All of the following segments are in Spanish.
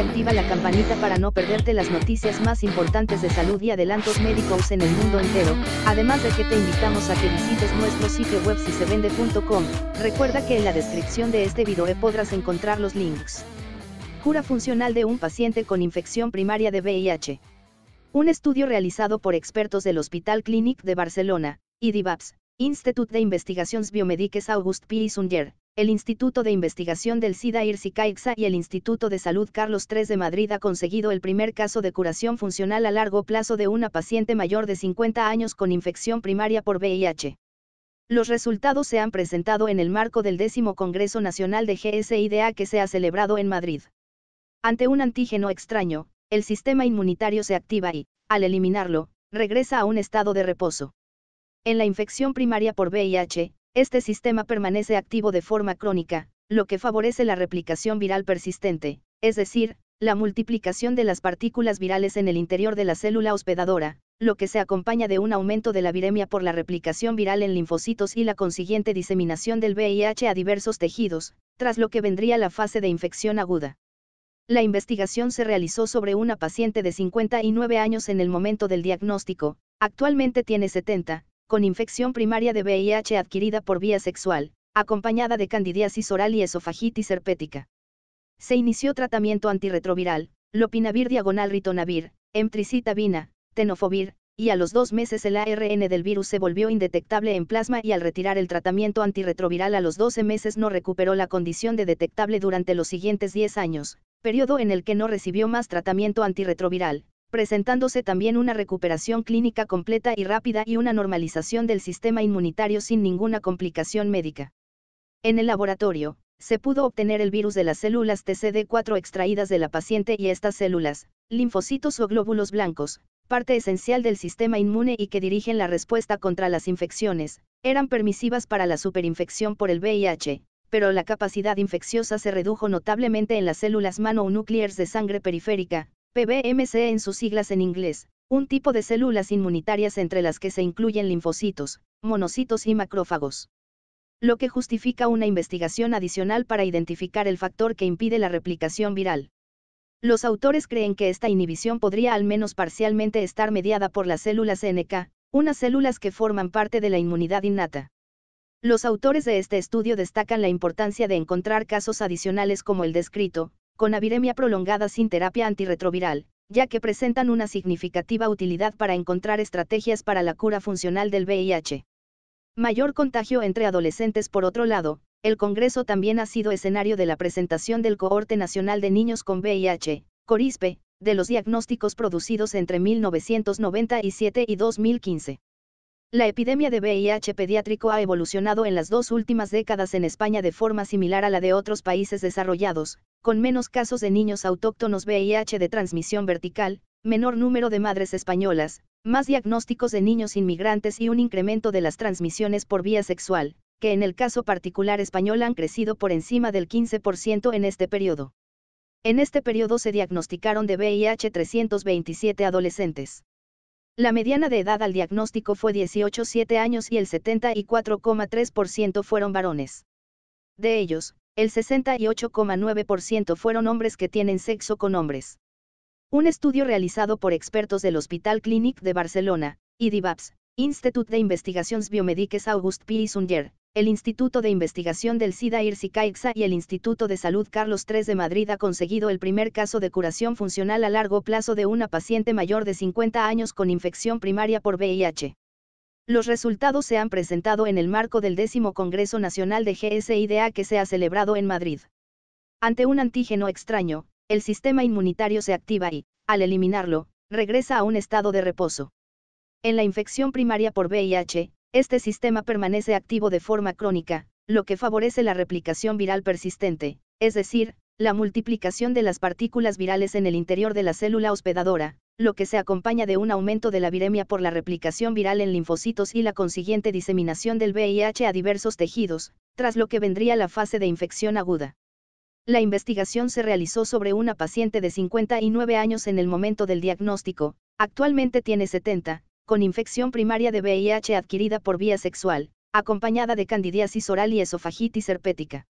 activa la campanita para no perderte las noticias más importantes de salud y adelantos médicos en el mundo entero, además de que te invitamos a que visites nuestro sitio web vende.com. recuerda que en la descripción de este video podrás encontrar los links. Cura funcional de un paciente con infección primaria de VIH. Un estudio realizado por expertos del Hospital Clínic de Barcelona, IDIVAPS, Institut de Investigaciones Biomédicas August P. Sunyer, el Instituto de Investigación del SIDA IRSI y el Instituto de Salud Carlos III de Madrid ha conseguido el primer caso de curación funcional a largo plazo de una paciente mayor de 50 años con infección primaria por VIH. Los resultados se han presentado en el marco del décimo Congreso Nacional de GSIDA que se ha celebrado en Madrid. Ante un antígeno extraño, el sistema inmunitario se activa y, al eliminarlo, regresa a un estado de reposo. En la infección primaria por VIH, este sistema permanece activo de forma crónica, lo que favorece la replicación viral persistente, es decir, la multiplicación de las partículas virales en el interior de la célula hospedadora, lo que se acompaña de un aumento de la viremia por la replicación viral en linfocitos y la consiguiente diseminación del VIH a diversos tejidos, tras lo que vendría la fase de infección aguda. La investigación se realizó sobre una paciente de 59 años en el momento del diagnóstico, actualmente tiene 70, con infección primaria de VIH adquirida por vía sexual, acompañada de candidiasis oral y esofagitis herpética. Se inició tratamiento antirretroviral, lopinavir diagonal ritonavir, emtricitabina, tenofovir, y a los dos meses el ARN del virus se volvió indetectable en plasma y al retirar el tratamiento antirretroviral a los 12 meses no recuperó la condición de detectable durante los siguientes 10 años, periodo en el que no recibió más tratamiento antirretroviral, presentándose también una recuperación clínica completa y rápida y una normalización del sistema inmunitario sin ninguna complicación médica. En el laboratorio, se pudo obtener el virus de las células TCD4 extraídas de la paciente y estas células, linfocitos o glóbulos blancos, parte esencial del sistema inmune y que dirigen la respuesta contra las infecciones, eran permisivas para la superinfección por el VIH, pero la capacidad infecciosa se redujo notablemente en las células mano de sangre periférica, PBMC en sus siglas en inglés, un tipo de células inmunitarias entre las que se incluyen linfocitos, monocitos y macrófagos. Lo que justifica una investigación adicional para identificar el factor que impide la replicación viral. Los autores creen que esta inhibición podría al menos parcialmente estar mediada por las células NK, unas células que forman parte de la inmunidad innata. Los autores de este estudio destacan la importancia de encontrar casos adicionales como el descrito, con aviremia prolongada sin terapia antirretroviral, ya que presentan una significativa utilidad para encontrar estrategias para la cura funcional del VIH. Mayor contagio entre adolescentes por otro lado, el Congreso también ha sido escenario de la presentación del Cohorte Nacional de Niños con VIH, CORISPE, de los diagnósticos producidos entre 1997 y 2015. La epidemia de VIH pediátrico ha evolucionado en las dos últimas décadas en España de forma similar a la de otros países desarrollados, con menos casos de niños autóctonos VIH de transmisión vertical, menor número de madres españolas, más diagnósticos de niños inmigrantes y un incremento de las transmisiones por vía sexual, que en el caso particular español han crecido por encima del 15% en este periodo. En este periodo se diagnosticaron de VIH 327 adolescentes. La mediana de edad al diagnóstico fue 18,7 años y el 74,3% fueron varones. De ellos, el 68,9% fueron hombres que tienen sexo con hombres. Un estudio realizado por expertos del Hospital Clínic de Barcelona, IDIVAPS, Institut de Investigaciones Biomédicas August P. Sunyer, el Instituto de Investigación del SIDA IRSICAIXA y el Instituto de Salud Carlos III de Madrid ha conseguido el primer caso de curación funcional a largo plazo de una paciente mayor de 50 años con infección primaria por VIH. Los resultados se han presentado en el marco del décimo Congreso Nacional de GSIDA que se ha celebrado en Madrid. Ante un antígeno extraño, el sistema inmunitario se activa y, al eliminarlo, regresa a un estado de reposo. En la infección primaria por VIH, este sistema permanece activo de forma crónica, lo que favorece la replicación viral persistente, es decir, la multiplicación de las partículas virales en el interior de la célula hospedadora, lo que se acompaña de un aumento de la viremia por la replicación viral en linfocitos y la consiguiente diseminación del VIH a diversos tejidos, tras lo que vendría la fase de infección aguda. La investigación se realizó sobre una paciente de 59 años en el momento del diagnóstico, actualmente tiene 70, con infección primaria de VIH adquirida por vía sexual, acompañada de candidiasis oral y esofagitis herpética.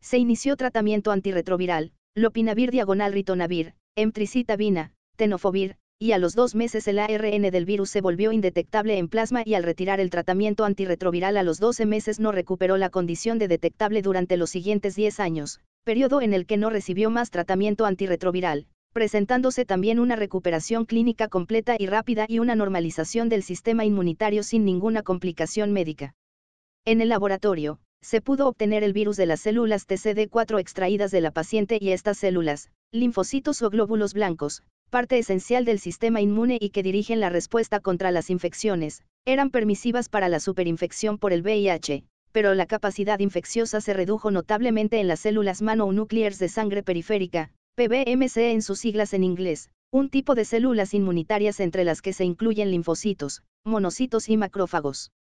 Se inició tratamiento antirretroviral, lopinavir diagonal ritonavir, emtricitabina, tenofovir, y a los dos meses el ARN del virus se volvió indetectable en plasma y al retirar el tratamiento antirretroviral a los 12 meses no recuperó la condición de detectable durante los siguientes 10 años, periodo en el que no recibió más tratamiento antirretroviral, presentándose también una recuperación clínica completa y rápida y una normalización del sistema inmunitario sin ninguna complicación médica. En el laboratorio, se pudo obtener el virus de las células TCD4 extraídas de la paciente y estas células, linfocitos o glóbulos blancos, parte esencial del sistema inmune y que dirigen la respuesta contra las infecciones, eran permisivas para la superinfección por el VIH, pero la capacidad infecciosa se redujo notablemente en las células mano de sangre periférica, PBMC en sus siglas en inglés, un tipo de células inmunitarias entre las que se incluyen linfocitos, monocitos y macrófagos.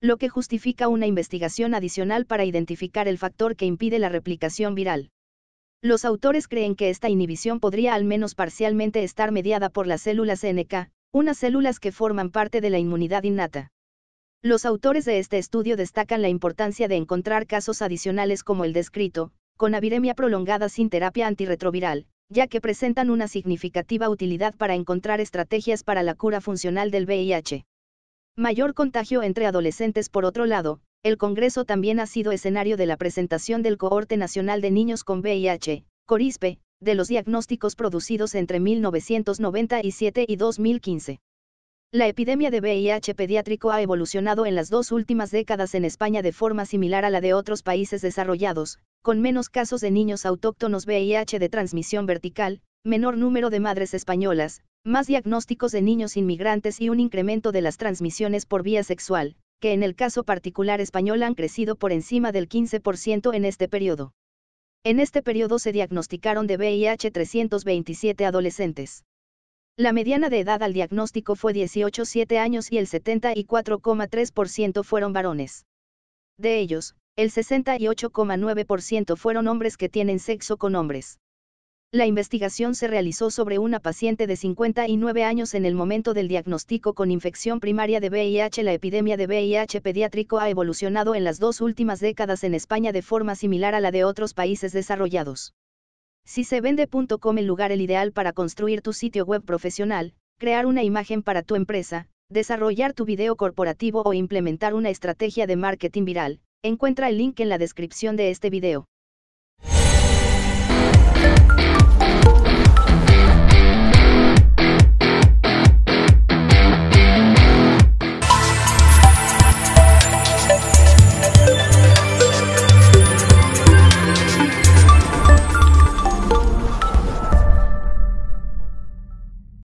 Lo que justifica una investigación adicional para identificar el factor que impide la replicación viral. Los autores creen que esta inhibición podría al menos parcialmente estar mediada por las células NK, unas células que forman parte de la inmunidad innata. Los autores de este estudio destacan la importancia de encontrar casos adicionales como el descrito, con aviremia prolongada sin terapia antirretroviral, ya que presentan una significativa utilidad para encontrar estrategias para la cura funcional del VIH. Mayor contagio entre adolescentes por otro lado, el Congreso también ha sido escenario de la presentación del Cohorte Nacional de Niños con VIH, CORISPE, de los diagnósticos producidos entre 1997 y 2015. La epidemia de VIH pediátrico ha evolucionado en las dos últimas décadas en España de forma similar a la de otros países desarrollados, con menos casos de niños autóctonos VIH de transmisión vertical, menor número de madres españolas, más diagnósticos de niños inmigrantes y un incremento de las transmisiones por vía sexual, que en el caso particular español han crecido por encima del 15% en este periodo. En este periodo se diagnosticaron de VIH 327 adolescentes. La mediana de edad al diagnóstico fue 18,7 años y el 74,3% fueron varones. De ellos, el 68,9% fueron hombres que tienen sexo con hombres. La investigación se realizó sobre una paciente de 59 años en el momento del diagnóstico con infección primaria de VIH. La epidemia de VIH pediátrico ha evolucionado en las dos últimas décadas en España de forma similar a la de otros países desarrollados. Si se vende.com el lugar el ideal para construir tu sitio web profesional, crear una imagen para tu empresa, desarrollar tu video corporativo o implementar una estrategia de marketing viral, encuentra el link en la descripción de este video.